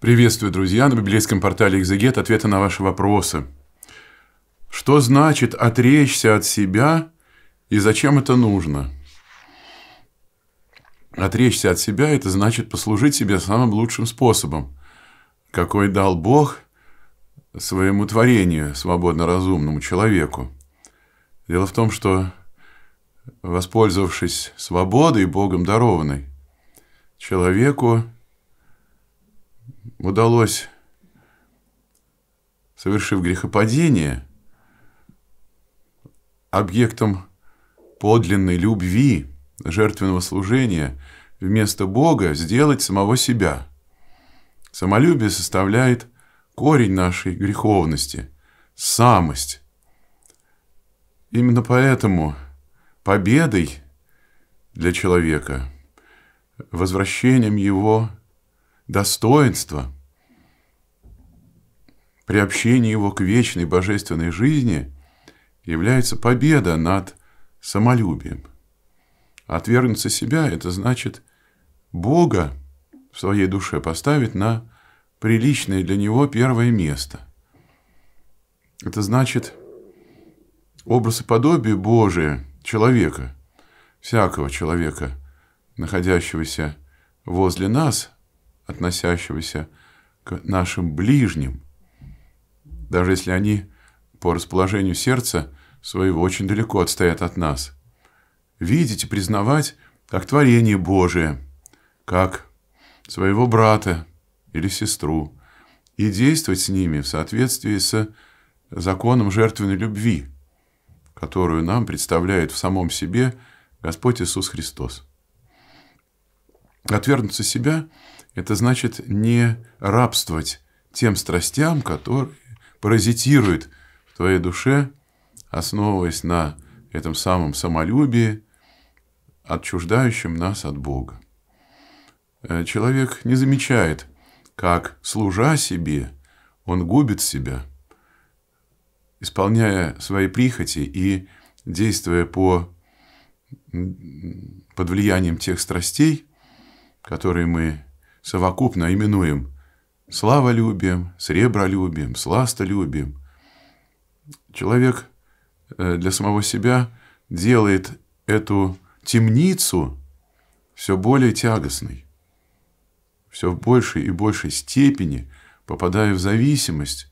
Приветствую, друзья, на библейском портале «Экзегет» ответы на ваши вопросы. Что значит отречься от себя и зачем это нужно? Отречься от себя – это значит послужить себе самым лучшим способом, какой дал Бог своему творению, свободно разумному человеку. Дело в том, что, воспользовавшись свободой, Богом дарованной, человеку – удалось, совершив грехопадение, объектом подлинной любви, жертвенного служения, вместо Бога сделать самого себя. Самолюбие составляет корень нашей греховности, самость. Именно поэтому победой для человека, возвращением его достоинство, приобщение его к вечной божественной жизни является победа над самолюбием. Отвергнуться себя – это значит Бога в своей душе поставить на приличное для него первое место. Это значит образ и подобие Божие человека, всякого человека, находящегося возле нас – относящегося к нашим ближним, даже если они по расположению сердца своего очень далеко отстоят от нас. Видеть и признавать как творение Божие, как своего брата или сестру, и действовать с ними в соответствии с законом жертвенной любви, которую нам представляет в самом себе Господь Иисус Христос. отвернуться себя это значит не рабствовать тем страстям, которые паразитируют в твоей душе, основываясь на этом самом самолюбии, отчуждающем нас от Бога. Э, человек не замечает, как, служа себе, он губит себя, исполняя свои прихоти и действуя по, под влиянием тех страстей, которые мы совокупно именуем славолюбием, сребролюбием, сластолюбием. Человек э, для самого себя делает эту темницу все более тягостной, все в большей и большей степени попадая в зависимость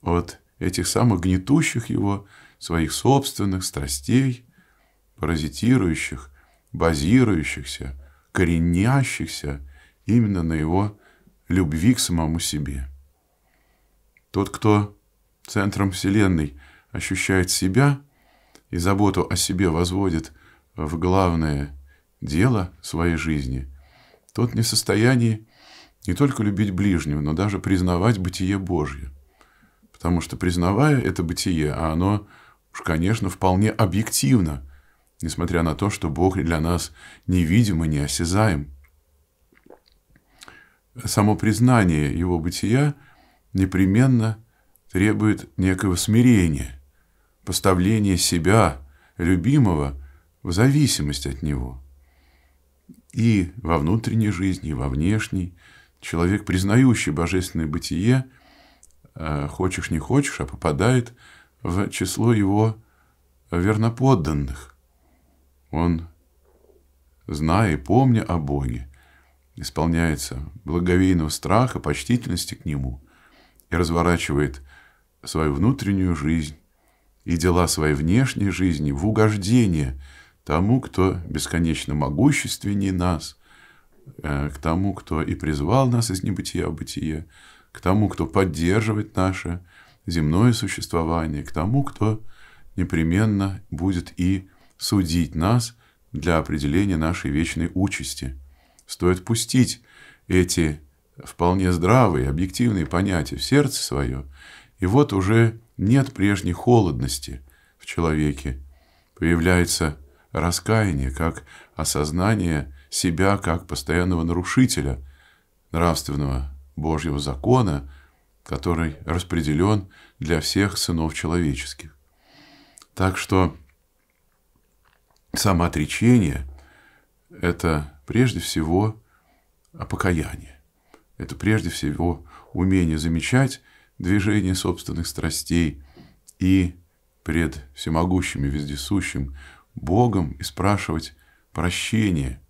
от этих самых гнетущих его своих собственных страстей, паразитирующих, базирующихся, коренящихся именно на его любви к самому себе. Тот, кто центром Вселенной ощущает себя и заботу о себе возводит в главное дело своей жизни, тот не в состоянии не только любить ближнего, но даже признавать бытие Божье. Потому что признавая это бытие, а оно уж, конечно, вполне объективно, несмотря на то, что Бог для нас невидим и неосязаем – само признание его бытия непременно требует некого смирения, поставления себя, любимого, в зависимость от него. И во внутренней жизни, и во внешней человек, признающий божественное бытие, э, хочешь не хочешь, а попадает в число его верноподданных. Он, зная и помня о Боге, исполняется благовейного страха, почтительности к Нему и разворачивает свою внутреннюю жизнь и дела своей внешней жизни в угождение тому, кто бесконечно могущественнее нас, э, к тому, кто и призвал нас из небытия в бытие, к тому, кто поддерживает наше земное существование, к тому, кто непременно будет и судить нас для определения нашей вечной участи – Стоит пустить эти вполне здравые, объективные понятия в сердце свое, и вот уже нет прежней холодности в человеке. Появляется раскаяние, как осознание себя как постоянного нарушителя нравственного Божьего закона, который распределен для всех сынов человеческих. Так что самоотречение – это прежде всего о покаянии. Это прежде всего умение замечать движение собственных страстей и пред всемогущим и вездесущим Богом и спрашивать прощения,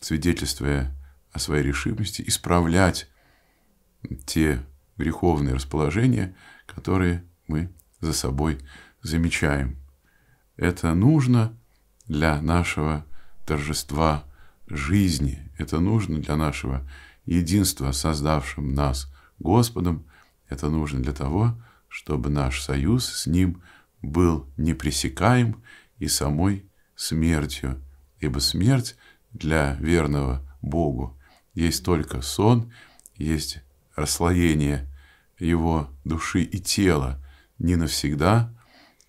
свидетельствуя о своей решимости исправлять те греховные расположения, которые мы за собой замечаем. Это нужно для нашего торжества жизни. Это нужно для нашего единства, создавшим нас Господом. Это нужно для того, чтобы наш союз с Ним был непресекаем и самой смертью, ибо смерть для верного Богу есть только сон, есть расслоение его души и тела не навсегда,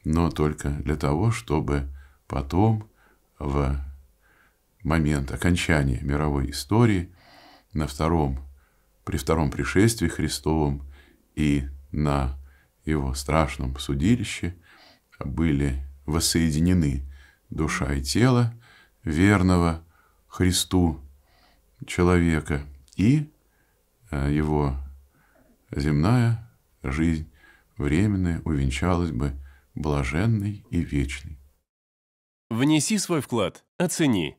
но только для того, чтобы потом в момент окончания мировой истории, на втором, при втором пришествии Христовом и на его страшном судилище были воссоединены душа и тело верного Христу человека и э, его земная жизнь временная увенчалась бы блаженной и вечной. Внеси свой вклад, оцени –